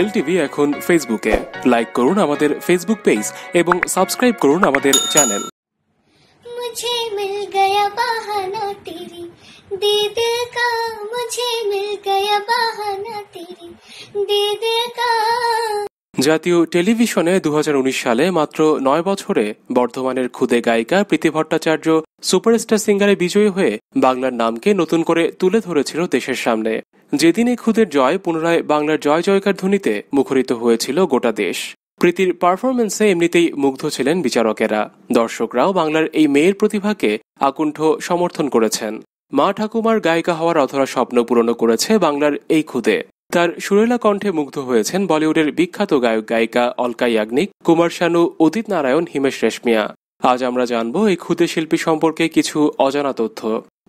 LTV এখন ফেসবুকে like করুন আমাদের ফেসবুক পেজ এবং সাবস্ক্রাইব করুন আমাদের চ্যানেল মুঝে মিল গয়া বাহানা তেরি दीद का मुझे मिल गया बहाना तेरी दीद का জাতীয় টেলিভিশনে দু সালে মাত্র নয় বছরে বর্ধমানের ক্ষুদে গায়িকা প্রীতি ভট্টাচার্য সুপারস্টার সিঙ্গারে বিজয়ী হয়ে বাংলার নামকে নতুন করে তুলে ধরেছিল দেশের সামনে যেদিন এই ক্ষুদের জয় পুনরায় বাংলার জয় জয়কার ধ্বনিতে মুখরিত হয়েছিল গোটা দেশ প্রীতির পারফরমেন্সে এমনিতেই মুগ্ধ ছিলেন বিচারকেরা দর্শকরাও বাংলার এই মেয়ের প্রতিভাকে আকুণ্ঠ সমর্থন করেছেন মা ঠাকুমার গায়িকা হওয়ার অধরা স্বপ্ন পূরণ করেছে বাংলার এই খুদে তার সুরেলা কণ্ঠে মুগ্ধ হয়েছেন বলিউডের বিখ্যাত গায়ক গায়িকা অলকা ইয়াগনিক কুমার শানু অদিত নারায়ণ হিমেশ রেশমিয়া আজ আমরা জানব এই ক্ষুদে শিল্পী সম্পর্কে কিছু অজানা তথ্য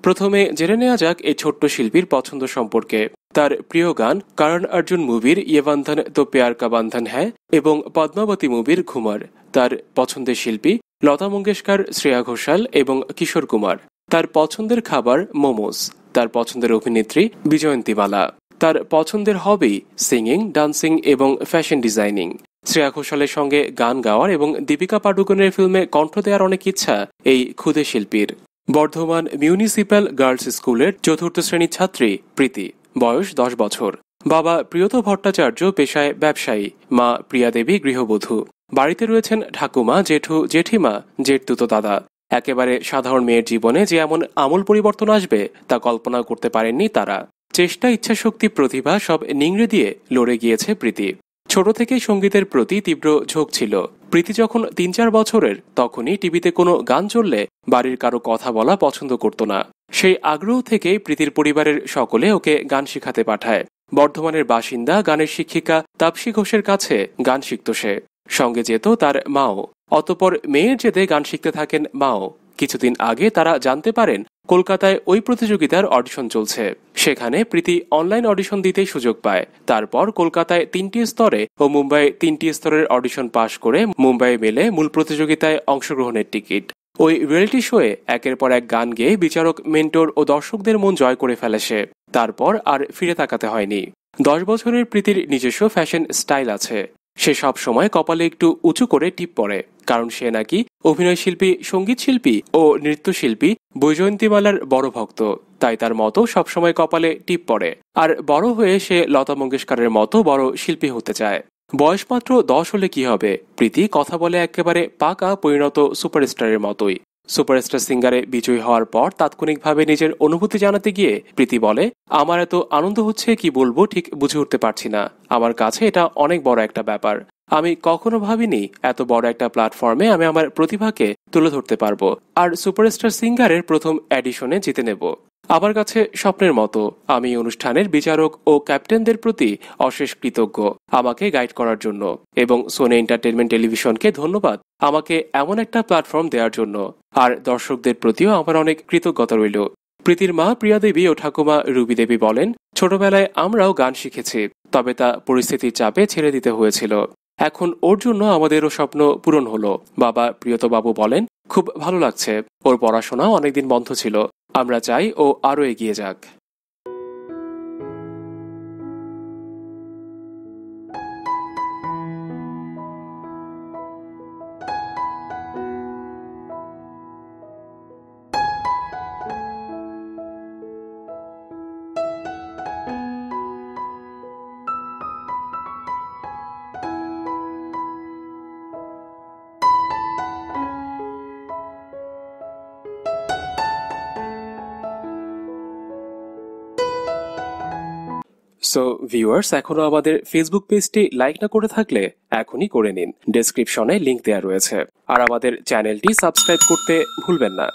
প্রথমে জেনে নেওয়া যাক এই ছোট্ট শিল্পীর পছন্দ সম্পর্কে তার প্রিয় গান কারণ অর্জুন মুভির ইয়েবান্ধন তো পেয়ার কা বান্ধন হ্যায় এবং পদ্মাবতী মুভির ঘুমার তার পছন্দের শিল্পী লতা মঙ্গেশকর শ্রেয়া ঘোষাল এবং কিশোর কুমার তার পছন্দের খাবার মোমোস তার পছন্দের অভিনেত্রী বিজয়ন্তীবালা তার পছন্দের হবি সিঙ্গিং ডান্সিং এবং ফ্যাশন ডিজাইনিং শ্রেয়া ঘোষালের সঙ্গে গান গাওয়ার এবং দীপিকা পাডুকোনের ফিল্মে কণ্ঠ দেওয়ার অনেক ইচ্ছা এই ক্ষুদে শিল্পীর বর্ধমান মিউনিসিপ্যাল গার্লস স্কুলের চতুর্থ শ্রেণীর ছাত্রী প্রীতি বয়স দশ বছর বাবা প্রিয়ত ভট্টাচার্য পেশায় ব্যবসায়ী মা প্রিয়া দেবী গৃহবধূ বাড়িতে রয়েছেন ঠাকুমা জেঠু জেঠিমা জেঠতুতো দাদা একেবারে সাধারণ মেয়ের জীবনে যে এমন আমূল পরিবর্তন আসবে তা কল্পনা করতে পারেননি তারা চেষ্টা ইচ্ছাশক্তি প্রতিভা সব নিংড়ে দিয়ে লড়ে গিয়েছে প্রীতি ছোট থেকেই সঙ্গীতের প্রতি তীব্র ঝোঁক ছিল প্রীতি যখন তিন চার বছরের তখনই টিভিতে কোনো গান চললে বাড়ির কারো কথা বলা পছন্দ করত না সেই আগ্রহ থেকেই প্রীতির পরিবারের সকলে ওকে গান শিখাতে পাঠায় বর্ধমানের বাসিন্দা গানের শিক্ষিকা তাপসী ঘোষের কাছে গান শিখত সে সঙ্গে যেত তার মাও অতপর মেয়ের জেদে গান শিখতে থাকেন মাও কিছুদিন আগে তারা জানতে পারেন কলকাতায় ওই প্রতিযোগিতার অডিশন চলছে সেখানে প্রীতি অনলাইন অডিশন দিতে সুযোগ পায় তারপর কলকাতায় তিনটি স্তরে ও মুম্বাই তিনটি স্তরের অডিশন পাশ করে মুম্বাই মেলে মূল প্রতিযোগিতায় অংশগ্রহণের টিকিট ওই রিয়েলিটি শোয়ে একের পর এক গান গেয়ে বিচারক মেন্টর ও দর্শকদের মন জয় করে ফেলে সে তারপর আর ফিরে তাকাতে হয়নি দশ বছরের প্রীতির নিজস্ব ফ্যাশন স্টাইল আছে সে সব সময় কপালে একটু উঁচু করে টিপ পরে কারণ সে নাকি অভিনয় শিল্পী সঙ্গীত শিল্পী ও নৃত্যশিল্পী বৈজয়ন্তীমালার বড় ভক্ত তাই তার মতো সবসময় কপালে টিপ পড়ে আর বড় হয়ে সে লতা মঙ্গেশকরের মতো বড় শিল্পী হতে চায় বয়স মাত্র দশ হলে কি হবে প্রীতি কথা বলে একেবারে পাকা পরিণত সুপারস্টারের মতোই সুপারস্টার সিঙ্গারে বিজয়ী হওয়ার পর তাৎক্ষণিকভাবে নিজের অনুভূতি জানাতে গিয়ে প্রীতি বলে আমার এত আনন্দ হচ্ছে কি বলবো ঠিক বুঝে উঠতে পারছি না আমার কাছে এটা অনেক বড় একটা ব্যাপার আমি কখনো ভাবিনি এত বড় একটা প্ল্যাটফর্মে আমি আমার প্রতিভাকে তুলে ধরতে পারবো আর সুপারস্টার সিঙ্গারের প্রথম অ্যাডিশনে জিতে নেব আমার কাছে স্বপ্নের মতো আমি অনুষ্ঠানের বিচারক ও ক্যাপ্টেনদের প্রতি অশেষ কৃতজ্ঞ আমাকে গাইড করার জন্য এবং সোনি এন্টারটেনমেন্ট টেলিভিশনকে ধন্যবাদ আমাকে এমন একটা প্ল্যাটফর্ম দেওয়ার জন্য আর দর্শকদের প্রতিও আমার অনেক কৃতজ্ঞতা রইল প্রীতির মা প্রিয়া দেবী ও ঠাকুমা রুবি দেবী বলেন ছোটবেলায় আমরাও গান শিখেছি তবে তা পরিস্থিতির চাপে ছেড়ে দিতে হয়েছিল এখন ওর জন্য আমাদেরও স্বপ্ন পূরণ হলো বাবা প্রিয়তবাবু বলেন খুব ভালো লাগছে ওর পড়াশোনা অনেকদিন বন্ধ ছিল আমরা চাই ও আরও এগিয়ে যাক সো ভিউয়ার্স এখনও আমাদের ফেসবুক পেজটি লাইক না করে থাকলে এখনই করে নিন ডেসক্রিপশনে লিংক দেওয়া রয়েছে আর আমাদের চ্যানেলটি সাবস্ক্রাইব করতে ভুলবেন না